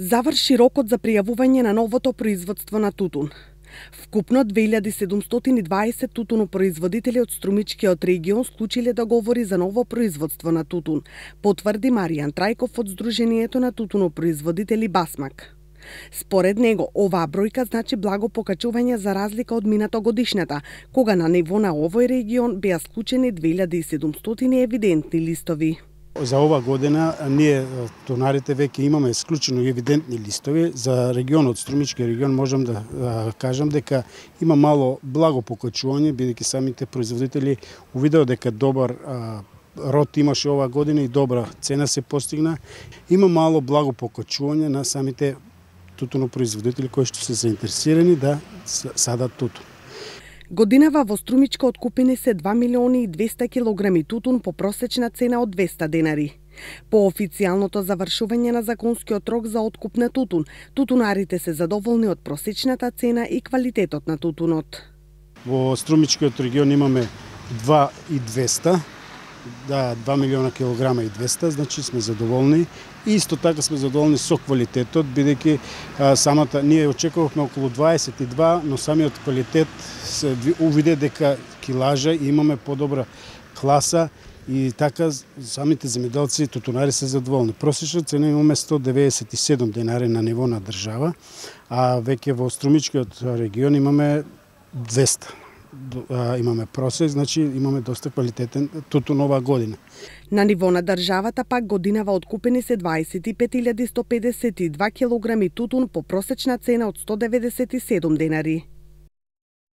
заврши рокот за пријавување на новото производство на тутун. Вкупно 2720 тутунопроизводители од Струмичкиот регион склучиле договори за ново производство на тутун, потврди Маријан Трајков од Сдруженијето на тутунопроизводители Басмак. Според него, оваа бројка значи благо покачување за разлика од годишната, кога на ниво на овој регион беа склучени 2700 евидентни листови за ова година ние тонарите веќе имаме исклучено евидентни листови за регионот Струмички регион можам да кажам дека има мало благо покачување бидејќи самите производители увидоа дека добар рот имаше ова година и добра цена се постигна. Има мало благо покачување на самите производители кои што се заинтересирани да садат тутун. Годинава во Струмичка откупени се 2 милиони и 200 килограми тутун по просечна цена од 200 денари. По официјалното завршување на законскиот рок за откуп на тутун, тутунарите се задоволни од просечната цена и квалитетот на тутунот. Во Струмичкиот регион имаме 2 и да, 2 милиона килограма и 200, значи сме задоволни. И исто така сме задоволни со квалитетот, бидејќи самата, ние очекувавме околу 22, но самиот квалитет се увиде дека килажа имаме подобра класа и така самите земјоделци и тутунари се задоволни. Просечна цена имаме 197 денари на ниво на држава, а веќе во Струмичкиот регион имаме 200 а, имаме просе, значи имаме доста квалитетен тутун оваа година. На ниво на државата пак годинава откупени се 25.152 килограми тутун по просечна цена од 197 денари.